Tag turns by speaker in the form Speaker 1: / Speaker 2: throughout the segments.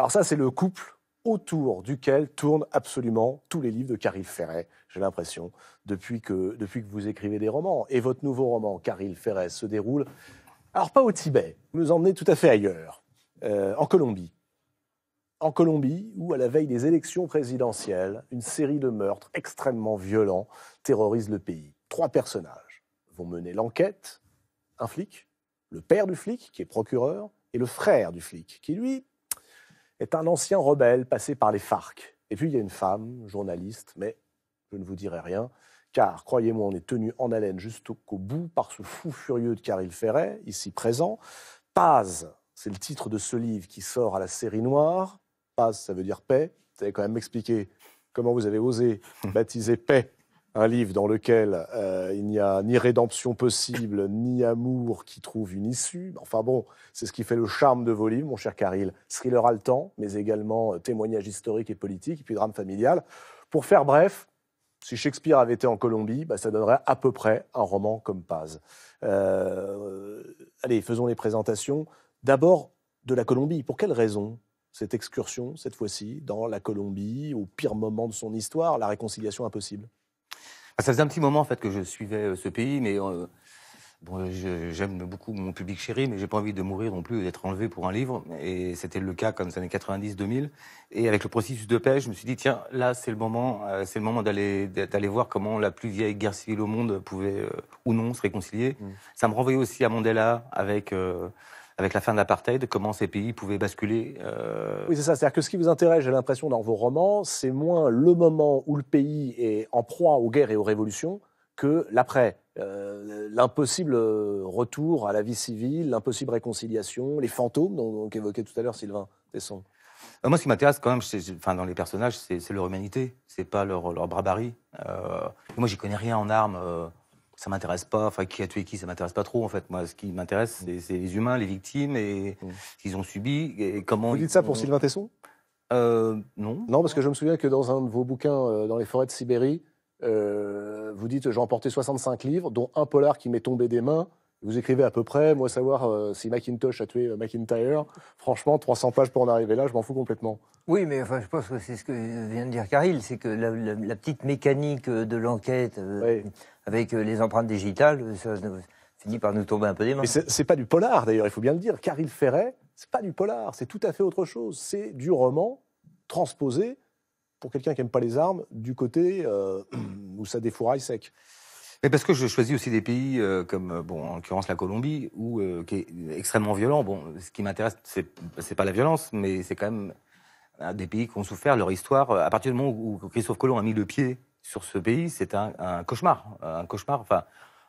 Speaker 1: Alors ça, c'est le couple autour duquel tournent absolument tous les livres de Caril Ferret, j'ai l'impression, depuis que, depuis que vous écrivez des romans. Et votre nouveau roman, Caril Ferret, se déroule, alors pas au Tibet, vous nous emmenez tout à fait ailleurs, euh, en Colombie. En Colombie, où à la veille des élections présidentielles, une série de meurtres extrêmement violents terrorise le pays. Trois personnages vont mener l'enquête, un flic, le père du flic, qui est procureur, et le frère du flic, qui lui est un ancien rebelle passé par les FARC. Et puis il y a une femme, journaliste, mais je ne vous dirai rien, car croyez-moi, on est tenu en haleine jusqu'au bout par ce fou furieux de Caril Ferret, ici présent. Paz, c'est le titre de ce livre qui sort à la série noire. Paz, ça veut dire paix. Vous allez quand même m'expliquer comment vous avez osé baptiser paix un livre dans lequel euh, il n'y a ni rédemption possible, ni amour qui trouve une issue. Enfin bon, c'est ce qui fait le charme de vos livres, mon cher Caril. Thriller temps, mais également euh, témoignage historique et politique, et puis drame familial. Pour faire bref, si Shakespeare avait été en Colombie, bah, ça donnerait à peu près un roman comme Paz. Euh, allez, faisons les présentations. D'abord, de la Colombie. Pour quelle raison cette excursion, cette fois-ci, dans la Colombie, au pire moment de son histoire, la réconciliation impossible
Speaker 2: ça faisait un petit moment en fait que je suivais euh, ce pays, mais euh, bon, j'aime beaucoup mon public chéri, mais j'ai pas envie de mourir non plus d'être enlevé pour un livre. Et c'était le cas comme les années 90-2000. Et avec le processus de paix, je me suis dit tiens, là c'est le moment, euh, c'est le moment d'aller d'aller voir comment la plus vieille guerre civile au monde pouvait ou non se réconcilier. Mmh. Ça me renvoyait aussi à Mandela avec avec la fin de l'apartheid, comment ces pays pouvaient basculer euh,
Speaker 1: Oui, c'est ça. C'est-à-dire que ce qui vous intéresse, j'ai l'impression, dans vos romans, c'est moins le moment où le pays est en proie aux guerres et aux révolutions que l'après. Euh, l'impossible retour à la vie civile, l'impossible réconciliation, les fantômes dont, qu'évoquait tout à l'heure Sylvain Tesson.
Speaker 2: Euh, moi, ce qui m'intéresse quand même, enfin, dans les personnages, c'est leur humanité, c'est pas leur, leur barbarie. moi, j'y connais rien en armes ça m'intéresse pas. Enfin, qui a tué qui, ça m'intéresse pas trop en fait. Moi, ce qui m'intéresse, c'est les humains, les victimes et mmh. ce qu'ils ont subi et comment. Vous dites ça pour Sylvain
Speaker 1: Tesson euh, Non. Non, parce que je me souviens que dans un de vos bouquins, euh, dans les forêts de Sibérie, euh, vous dites j'ai emporté 65 livres, dont un polar qui m'est tombé des mains. Vous écrivez à peu près, moi savoir euh, si Macintosh a tué euh, McIntyre, franchement, 300 pages pour en arriver là, je m'en fous complètement.
Speaker 3: Oui, mais enfin, je pense que c'est ce que vient de dire Caril, c'est que la, petite mécanique euh, de l'enquête avec les empreintes digitales, ça finit par nous tomber un peu des mains.
Speaker 1: Mais c'est pas du polar d'ailleurs, il faut bien le dire. Caril Ferret, c'est pas du polar, c'est tout à fait autre chose. C'est du roman transposé, pour quelqu'un qui n'aime pas les armes, du côté où ça défouraille sec.
Speaker 2: Mais parce que je choisis aussi des pays euh, comme, euh, bon, en l'occurrence la Colombie, où, euh, qui est extrêmement violent. Bon, ce qui m'intéresse, c'est, c'est pas la violence, mais c'est quand même des pays qui ont souffert leur histoire. À partir du moment où Christophe Colomb a mis le pied sur ce pays, c'est un, un cauchemar. Un cauchemar. Enfin,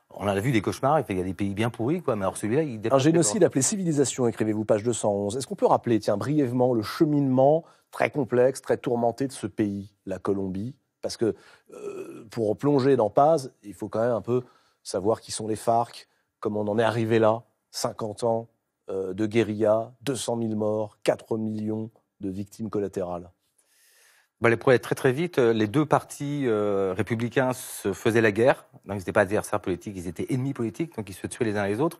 Speaker 2: on a vu des cauchemars, il y a des pays bien pourris, quoi. Mais alors celui-là, il Un génocide
Speaker 1: appelé civilisation, écrivez-vous, page 211. Est-ce qu'on peut rappeler, tiens, brièvement, le cheminement très complexe, très tourmenté de ce pays, la Colombie, parce que euh, pour plonger dans Paz, il faut quand même un peu savoir qui sont les FARC, comment on en est arrivé là, 50 ans euh, de guérilla, 200 000 morts, 4 millions de victimes collatérales.
Speaker 2: les pour très très vite, euh, les deux partis républicains se faisaient la guerre. Donc ils n'étaient pas adversaires politiques, ils étaient ennemis politiques, donc ils se tuaient les uns les autres.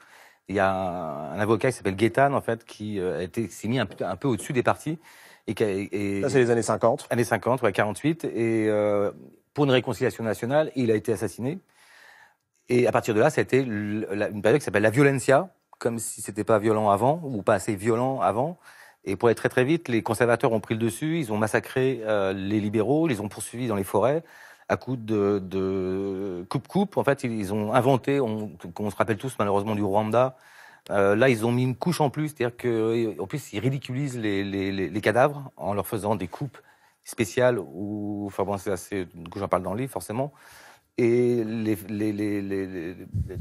Speaker 2: Il y a un, avocat qui s'appelle Guétan, en fait, qui était s'est mis un peu au-dessus des partis ça, c'est les années 50. Années 50, ouais, 48. Et euh, pour une réconciliation nationale, il a été assassiné. Et à partir de là, ça a été une période qui s'appelle la violencia, comme si c'était pas violent avant, ou pas assez violent avant. Et pour aller très très vite, les conservateurs ont pris le dessus, ils ont massacré euh, les libéraux, ils les ont poursuivis dans les forêts à coup de coupe-coupe. En fait, ils, ont inventé, qu'on on, se rappelle tous malheureusement du Rwanda, euh, là, ils ont mis une couche en plus, c'est-à-dire qu'en euh, plus, ils ridiculisent les, les, les, cadavres en leur faisant des coupes spéciales. Ou, enfin bon, c'est assez. Du j'en parle dans le livre, forcément. Et les,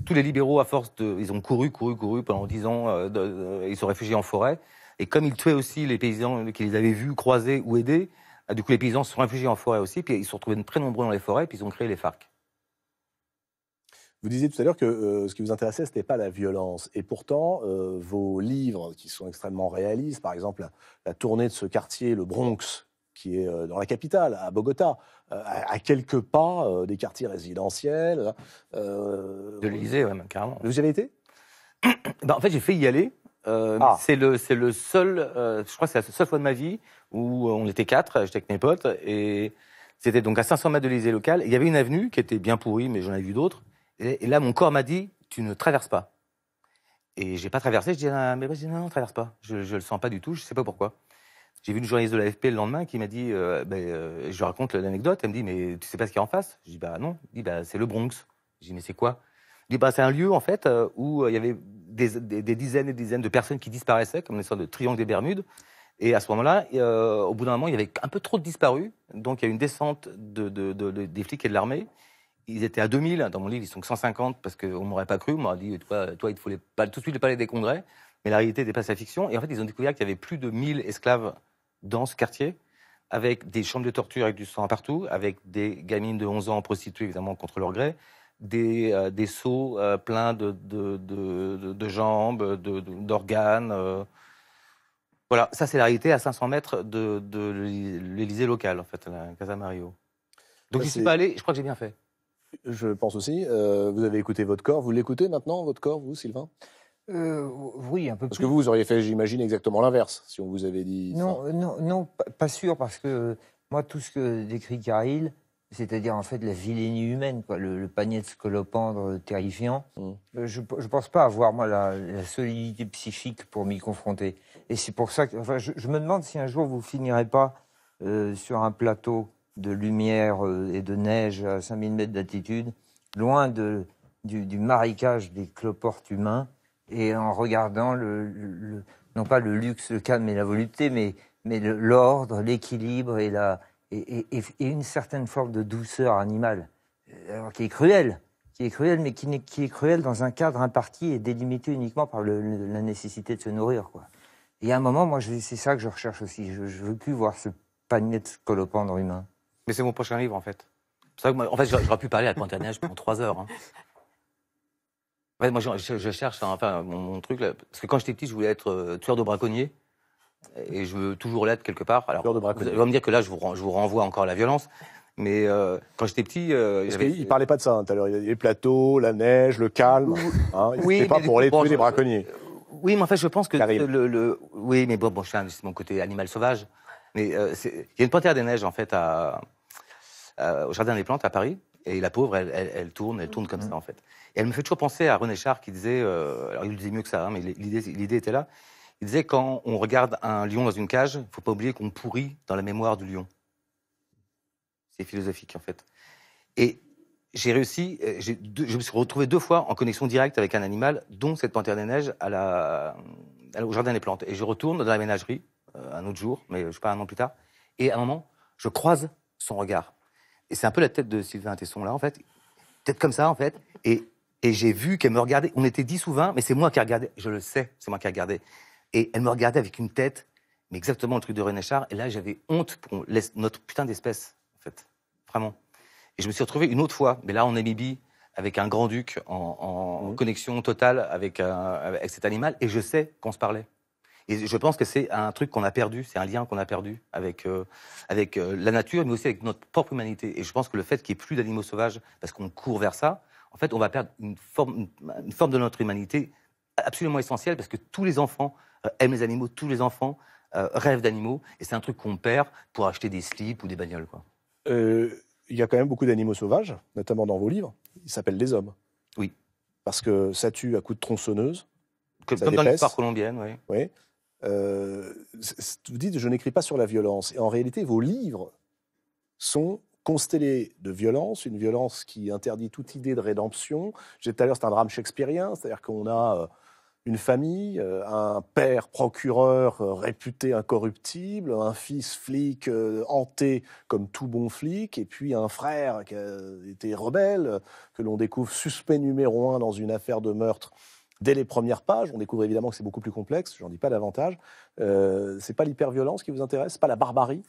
Speaker 2: tous les libéraux, à force de. Ils ont couru, couru, couru pendant dix ans. Euh, euh ils sont réfugiés en forêt. Et comme ils tuaient aussi les paysans qu'ils avaient vus, croiser ou aidés, du coup, les paysans se sont réfugiés en forêt aussi. Puis ils se sont retrouvés très nombreux dans les forêts, puis ils ont créé les FARC.
Speaker 1: Vous disiez tout à l'heure que euh, ce qui vous intéressait, ce n'était pas la violence. Et pourtant, euh, vos livres, qui sont extrêmement réalistes, par exemple la, tournée de ce quartier, le Bronx, qui est euh, dans la capitale, à Bogota, à, quelques pas des quartiers résidentiels. de l'Élysée, oui, carrément. Vous y avez été bah, En fait, j'ai fait y aller. Ah.
Speaker 2: C'est le, c'est le seul, je crois c'est la seule fois de ma vie où on était quatre, j'étais avec mes potes, et c'était donc à 500 mètres de l'Élysée locale. Il y avait une avenue qui était bien pourrie, mais j'en ai vu d'autres, et, là, mon corps m'a dit, tu ne traverses pas. Et j'ai pas traversé. Je dis, ah, mais non, traverse pas. Je, je le sens pas du tout. Je sais pas pourquoi. J'ai vu une journaliste de l'AFP le lendemain qui m'a dit, euh, bah, euh, je raconte l'anecdote. Elle me dit, mais tu sais pas ce qu'il y a en face Je dis, bah non. dit, bah c'est le Bronx. Je dis, mais c'est quoi dit, bah c'est un lieu en fait euh, où il y avait des, dizaines et des dizaines de personnes qui disparaissaient, comme une sorte de triangle des Bermudes. Et à ce moment-là, au bout d'un moment, il y avait un peu trop de disparus. Donc il y a une descente de, des flics et de l'armée. Ils étaient à 2000. Dans mon livre, ils sont que 150 parce qu'on ne m'aurait pas cru. On m'aurait dit, toi, toi il te faut pas, tout de suite le palais des congrès. Mais la réalité dépasse la fiction. Et en fait, ils ont découvert qu'il y avait plus de 1000 esclaves dans ce quartier, avec des chambres de torture avec du sang partout, avec des gamines de 11 ans prostituées, évidemment, contre leur gré, des, euh, des seaux euh, pleins de, de, de, de jambes, d'organes. Euh. Voilà, ça, c'est la réalité à 500 mètres de, l'Élysée locale, en fait, à Casa Mario. Donc, ne suis pas allé, je crois que j'ai
Speaker 3: bien fait.
Speaker 1: Je pense aussi. Euh, vous avez écouté votre corps. Vous l'écoutez maintenant, votre corps, vous, Sylvain
Speaker 3: euh, oui, un peu parce plus. Parce que vous, vous
Speaker 1: auriez fait, j'imagine, exactement l'inverse, si on vous avait dit.
Speaker 3: Non, non, pas sûr, parce que moi, tout ce que décrit Caril, c'est-à-dire en fait la vilénie humaine, quoi, le, panier de scolopendre terrifiant, mmh. euh, je ne pense pas avoir, moi, la, solidité psychique pour m'y confronter. Et c'est pour ça que. Enfin, je, me demande si un jour vous finirez pas sur un plateau de lumière euh, et de neige à 5000 mètres d'altitude, loin de, du, marécage des cloportes humains, et en regardant le, non pas le luxe, le calme et la volupté, mais, mais l'ordre, l'équilibre et, la, et, une certaine forme de douceur animale, euh, alors qui est cruelle, qui est cruel, mais qui, qui est cruelle dans un cadre imparti et délimité uniquement par la nécessité de se nourrir. Quoi. Et à un moment, moi, c'est ça que je recherche aussi. Je, ne veux plus voir ce panier de colopendre humain. Mais c'est mon prochain livre, en fait.
Speaker 2: C'est vrai que moi, en fait, j'aurais pu parler à neige pendant trois heures. Hein. En fait, moi, je, cherche, hein, enfin, mon, mon truc, parce que quand j'étais petit, je voulais être euh, tueur de braconniers. Et je veux toujours l'être quelque part. Alors, tueur de braconniers. Vous, allez me dire que là, je vous, je vous renvoie encore à la violence. Mais euh, quand j'étais petit. Euh, Parce il
Speaker 1: parlait pas de ça hein, tout à l'heure. Les plateaux, la neige, le calme. Hein, il oui, pas pour les tuer des braconniers.
Speaker 2: Oui, mais en fait, je pense que. Le, oui, mais bon, bon c'est mon côté animal sauvage. Mais euh, il y a une panthère des neiges, en fait, à, au Jardin des Plantes, à Paris. Et la pauvre, elle, tourne, elle tourne comme mm-hmm. ça, en fait. Et elle me fait toujours penser à René Char qui disait, euh, alors il le disait mieux que ça, hein, mais l'idée était là. Il disait, quand on regarde un lion dans une cage, il ne faut pas oublier qu'on pourrit dans la mémoire du lion. C'est philosophique, en fait. Et j'ai réussi, euh, je me suis retrouvé deux fois en connexion directe avec un animal, dont cette panthère des neiges à au Jardin des Plantes. Et je retourne dans la ménagerie euh, un autre jour, mais je sais pas, un an plus tard. Et à un moment, je croise son regard. Et c'est un peu la tête de Sylvain Tesson, là, en fait. Tête comme ça, en fait. Et, j'ai vu qu'elle me regardait. On était 10 ou 20, mais c'est moi qui regardais. Je le sais, c'est moi qui regardais. Et elle me regardait avec une tête, mais exactement le truc de René Char. Et là, j'avais honte pour notre putain d'espèce, en fait. Vraiment. Et je me suis retrouvé une autre fois, mais là, en Namibie, avec un grand-duc en, connexion totale avec, avec cet animal. Et je sais qu'on se parlait. Et je pense que c'est un truc qu'on a perdu, c'est un lien qu'on a perdu avec, euh, avec euh, la nature, mais aussi avec notre propre humanité. Et je pense que le fait qu'il n'y ait plus d'animaux sauvages, parce qu'on court vers ça, en fait, on va perdre une forme, une forme de notre humanité absolument essentielle, parce que tous les enfants euh, aiment les animaux, tous les enfants rêvent d'animaux, et c'est un truc qu'on perd pour acheter des slips ou des bagnoles.
Speaker 1: il y a quand même beaucoup d'animaux sauvages, notamment dans vos livres. Ils s'appellent les hommes. Oui. Parce que ça tue à coups de tronçonneuse. Comme, comme dans l'histoire colombienne, oui. Oui. Euh, vous dites je n'écris pas sur la violence. Et en réalité, vos livres sont constellés de violence, une violence qui interdit toute idée de rédemption. J'ai tout à l'heure, c'est un drame shakespearien, c'est-à-dire qu'on a euh, une famille, euh, un père procureur réputé incorruptible, un fils flic hanté comme tout bon flic, et puis un frère qui a été rebelle, que l'on découvre suspect numéro un dans une affaire de meurtre dès les premières pages, on découvre évidemment que c'est beaucoup plus complexe, j'en dis pas davantage. Ce euh, c'est pas l'hyperviolence qui vous intéresse, pas la barbarie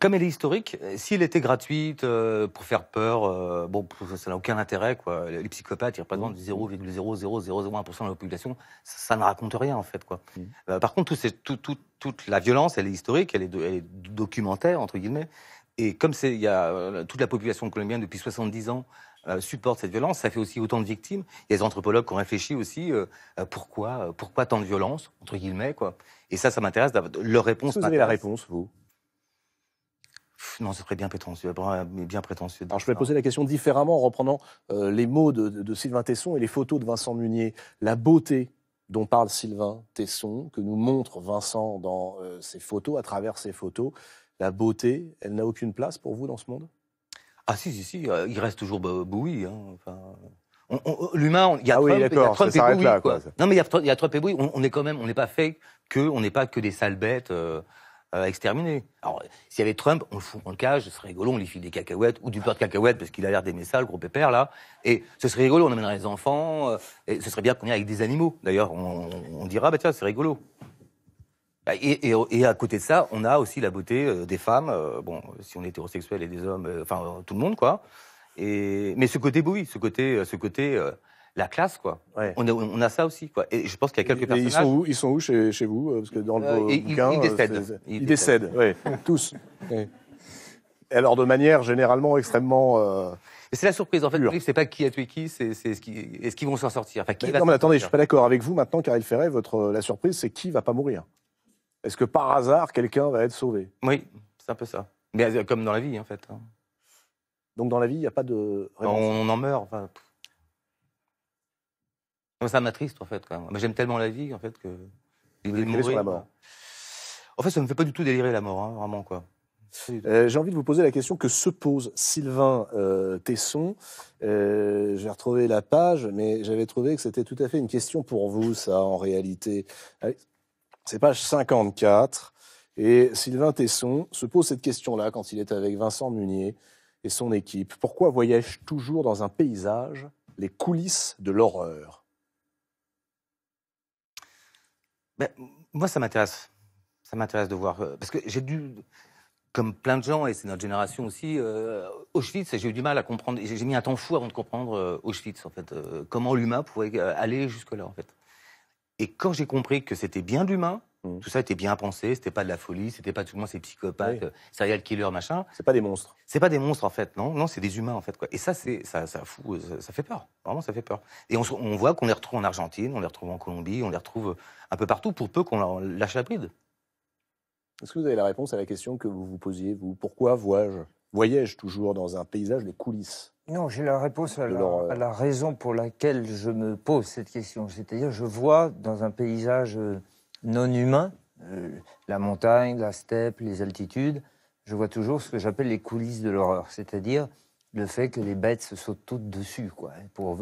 Speaker 2: comme elle est historique, euh, s'il était gratuite euh, pour faire peur, bon, ça n'a aucun intérêt. Quoi. Les psychopathes, ils représentent mmh. 0,0001% de la population. Ça, ne raconte rien, en fait. Quoi. Mmh. par contre, toute la violence, elle est historique, elle est, elle est documentaire, entre guillemets. Et comme il y a toute la population colombienne depuis 70 ans euh, Supporte cette violence, ça fait aussi autant de victimes. Il y a des anthropologues qui ont réfléchi aussi euh, euh, pourquoi, pourquoi tant de violence, entre guillemets. Quoi. Et ça, ça m'intéresse. Leur réponse. Vous avez la
Speaker 1: réponse, vous non, ce serait bien prétentieux, bien prétentieux. Alors je vais poser la question différemment en reprenant les mots de, Sylvain Tesson et les photos de Vincent Munier. La beauté dont parle Sylvain Tesson, que nous montre Vincent dans ses photos, à travers ses photos, la beauté, elle n'a aucune place pour vous dans ce monde
Speaker 2: ah si, si, si, euh, il reste toujours Bowie. Hein,
Speaker 1: L'humain, il y a Trump, et Bowie.
Speaker 2: non, mais il y, a Trump et Bowie. On, est quand même, on n'est pas fait que, on n'est pas que des sales bêtes euh, euh, exterminées. Alors, s'il y avait Trump, on le fout en le cage, ce serait rigolo, on lui file des cacahuètes ou du beurre de cacahuètes parce qu'il a l'air d'aimer ça, le gros pépère là. Et ce serait rigolo, on amènerait les enfants. et ce serait bien qu'on ait avec des animaux. D'ailleurs, on, dira, bah tiens, c'est rigolo. Bah, et, et, et, à côté de ça, on a aussi la beauté euh, des femmes, euh, bon, si on est hétérosexuel et des hommes, euh, enfin tout le monde quoi. Et, mais ce côté bouillie, ce côté, ce côté la classe quoi. On, a, on, a, ça aussi
Speaker 1: quoi. Et je pense qu'il y a quelques personnages. Ils sont où Ils sont où chez, chez vous Parce que dans le bouquin, ils, décèdent. Ils, décèdent, tous. Ouais. Alors de manière généralement extrêmement. C'est la surprise. En fait,
Speaker 2: le c'est pas qui a tué qui, c'est ce qui, est-ce qu'ils vont s'en sortir. Enfin, qui va non, mais attendez, je suis pas
Speaker 1: d'accord avec vous maintenant, car il ferait votre la surprise, c'est qui va pas mourir. Est-ce que par hasard, quelqu'un va être sauvé Oui,
Speaker 2: c'est un peu ça. Mais euh, comme dans la vie, en fait. Hein.
Speaker 1: Donc dans la vie, il n'y a pas de. On, en meurt. Enfin,
Speaker 2: ça m'attriste, en fait, J'aime tellement la vie, en fait, que. Vous mourir, sur la mort. En fait, ça ne me fait pas du tout délirer la mort, hein, vraiment, quoi. Euh, j'ai
Speaker 1: envie de vous poser la question que se pose Sylvain euh, Tesson. J'ai retrouvé la page, mais j'avais trouvé que c'était tout à fait une question pour vous, ça, en réalité. Ah c'est page 54. Et Sylvain Tesson se pose cette question-là quand il est avec Vincent Munier et son équipe. Pourquoi voyage toujours dans un paysage, les coulisses de l'horreur
Speaker 2: ben, Moi, ça m'intéresse. Ça m'intéresse de voir. Euh, parce que j'ai dû, comme plein de gens, et c'est notre génération aussi, euh, Auschwitz, j'ai eu du mal à comprendre. J'ai mis un temps fou avant de comprendre euh, Auschwitz, en fait. comment l'humain pouvait aller jusque-là, en fait. Et quand j'ai compris que c'était bien d'humains, mmh. tout ça était bien pensé, c'était pas de la folie, c'était pas tout le monde ces psychopathes, euh, serial killer, machin. C'est pas des monstres. C'est pas des monstres en fait, non, non, c'est des humains en fait quoi. Et ça, c'est ça, ça, fout, euh, ça, fait peur, vraiment ça fait peur. Et on, on voit qu'on les retrouve en Argentine, on les retrouve en Colombie, on les retrouve euh, un peu partout pour peu qu'on leur lâche la
Speaker 1: bride. Est-ce que vous avez la réponse à la question que vous vous posiez, vous Pourquoi vois-je? Voyage toujours dans un paysage les coulisses.
Speaker 3: Non, j'ai la réponse à euh, la, raison pour laquelle je me pose cette question. C'est-à-dire, je vois dans un paysage euh, non humain, euh, la montagne, la steppe, les altitudes, je vois toujours ce que j'appelle les coulisses de l'horreur, c'est-à-dire le fait que les bêtes se sautent toutes dessus. Quoi. Pour,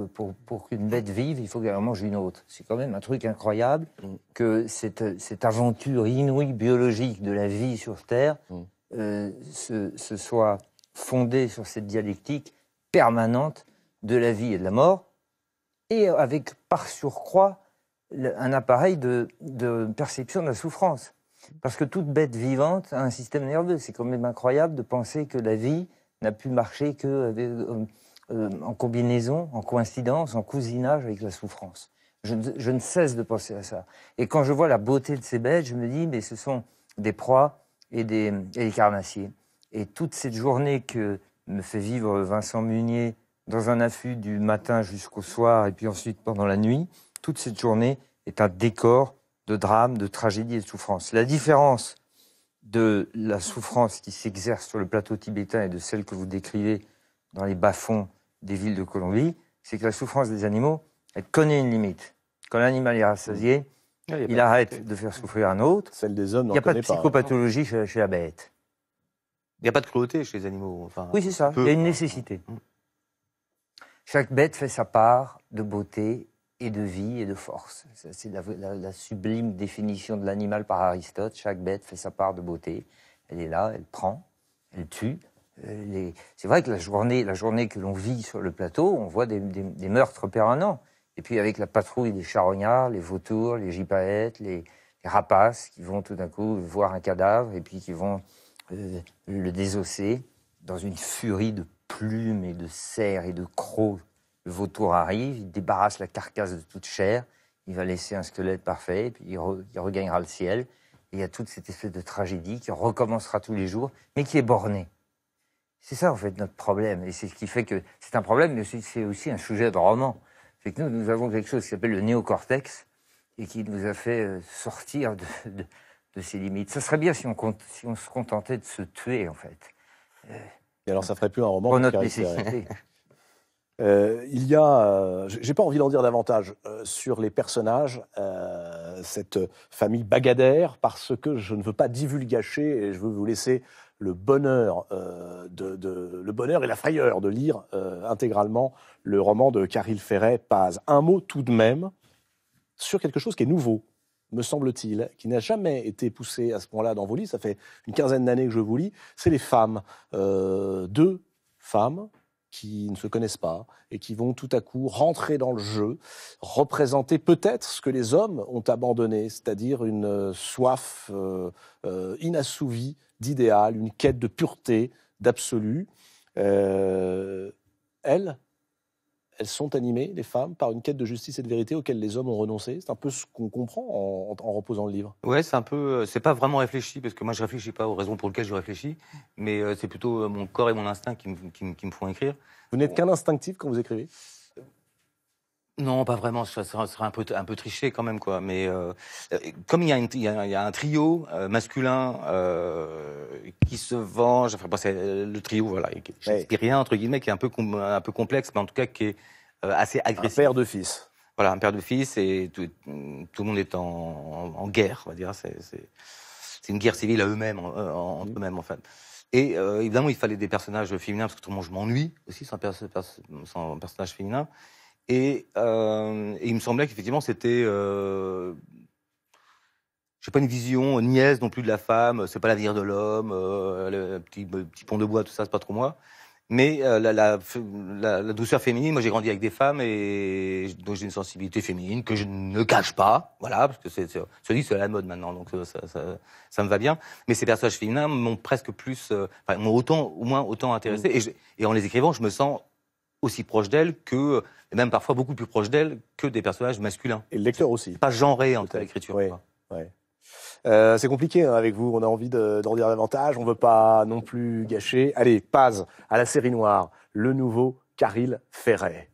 Speaker 3: pour, qu'une bête vive, il faut qu'elle en mange une autre. C'est quand même un truc incroyable mm. que cette aventure inouïe biologique de la vie sur Terre mm. Euh, se, soit fondée sur cette dialectique permanente de la vie et de la mort, et avec par surcroît un appareil de, perception de la souffrance. Parce que toute bête vivante a un système nerveux. C'est quand même incroyable de penser que la vie n'a pu marcher que euh, euh, en combinaison, en coïncidence, en cousinage avec la souffrance. Je, je, ne cesse de penser à ça. Et quand je vois la beauté de ces bêtes, je me dis, mais ce sont des proies et des, carnassiers. Et toute cette journée que me fait vivre Vincent Munier dans un affût du matin jusqu'au soir et puis ensuite pendant la nuit, toute cette journée est un décor de drame, de tragédie et de souffrance. La différence de la souffrance qui s'exerce sur le plateau tibétain et de celle que vous décrivez dans les bas-fonds des villes de Colombie, c'est que la souffrance des animaux, elle connaît une limite. Quand l'animal est rassasié, ah, il, arrête de faire souffrir un autre. Celle des hommes, il n'y a pas de hein. psychopathologie chez, la bête. Il n'y a pas de cruauté chez les animaux. oui, c'est ça. Il y a une nécessité. Mm. Chaque bête fait sa part de beauté et de vie et de force. C'est la, sublime définition de l'animal par Aristote. Chaque bête fait sa part de beauté. Elle est là, elle prend, elle tue, euh, C'est vrai que la journée, la journée que l'on vit sur le plateau, on voit des, des meurtres permanents. Et puis avec la patrouille des charognards, les vautours, les gypaètes, les, rapaces qui vont tout d'un coup voir un cadavre et puis qui vont euh, le désosser dans une furie de plumes et de cerfs et de crocs. Le vautour arrive, il débarrasse la carcasse de toute chair, il va laisser un squelette parfait, et puis il, il regagnera le ciel. Et il y a toute cette espèce de tragédie qui recommencera tous les jours, mais qui est bornée. C'est ça, en fait, notre problème. Et c'est ce qui fait que c'est un problème, mais c'est aussi un sujet de roman c'est que nous, nous avons quelque chose qui s'appelle le néocortex et qui nous a fait euh, sortir de, de, ses limites. Ça serait bien si on, si on, se contentait de se tuer, en fait.
Speaker 1: Euh, et alors, ça ferait plus un roman. Pour notre euh, il y a, j'ai pas envie d'en dire davantage sur les personnages, cette famille Bagadère, parce que je ne veux pas divulgâcher et je veux vous laisser le bonheur, euh, le bonheur et la frayeur de lire euh, intégralement le roman de Caril Ferret, Paz. Un mot tout de même sur quelque chose qui est nouveau, me semble-t-il, qui n'a jamais été poussé à ce point-là dans vos livres. Ça fait une quinzaine d'années que je vous lis. C'est les femmes. Euh, deux femmes qui ne se connaissent pas et qui vont tout à coup rentrer dans le jeu, représenter peut-être ce que les hommes ont abandonné, c'est-à-dire une euh, soif euh, euh, inassouvie d'idéal, une quête de pureté, d'absolu. elle, elles sont animées, les femmes, par une quête de justice et de vérité auxquelles les hommes ont renoncé. C'est un peu ce qu'on comprend en, reposant le livre.
Speaker 2: Oui, c'est un peu, euh, c'est pas vraiment réfléchi, parce que moi je réfléchis pas aux raisons pour lesquelles je réfléchis, mais euh, c'est plutôt euh, mon corps et mon instinct qui me font écrire.
Speaker 1: Vous n'êtes qu'un instinctif quand vous écrivez
Speaker 2: non, pas vraiment. Ça serait un peu, triché quand même, quoi. Mais euh, euh, comme il y, a un trio euh, masculin qui se venge, enfin, c'est le trio, voilà, rien entre guillemets, qui est un peu, un peu complexe, mais en tout cas qui est assez agressif. Un père de fils. Voilà, un père de fils et tout, le monde est en, guerre, on va dire. C'est une guerre civile à eux-mêmes, en, mmh. eux-mêmes, en fait. Et évidemment, il fallait des personnages féminins parce que tout le monde je m'ennuie aussi sans, sans personnage féminin. Et, euh, il me semblait qu'effectivement, c'était. Euh, j'ai pas une vision niaise non plus de la femme, c'est pas l'avenir de l'homme, euh, le petit, petit, pont de bois, tout ça, c'est pas trop moi. Mais euh, la, la, la, douceur féminine, moi j'ai grandi avec des femmes et donc j'ai une sensibilité féminine que je ne cache pas, voilà, parce que c'est, c'est, dit c'est à la mode maintenant, donc euh, ça, ça, ça, me va bien. Mais ces personnages féminins m'ont presque plus, enfin, m'ont autant, au moins autant intéressé. Mm. Et, et en les écrivant, je me sens aussi proche d'elle que, et même parfois beaucoup plus proche d'elle que des personnages masculins. Et le lecteur aussi.
Speaker 1: Pas genré en l'écriture. Oui, euh, c'est compliqué hein, avec vous, on a envie d'en dire davantage, on ne veut pas non plus gâcher. Allez, Paz à la série noire, le nouveau Caril Ferret.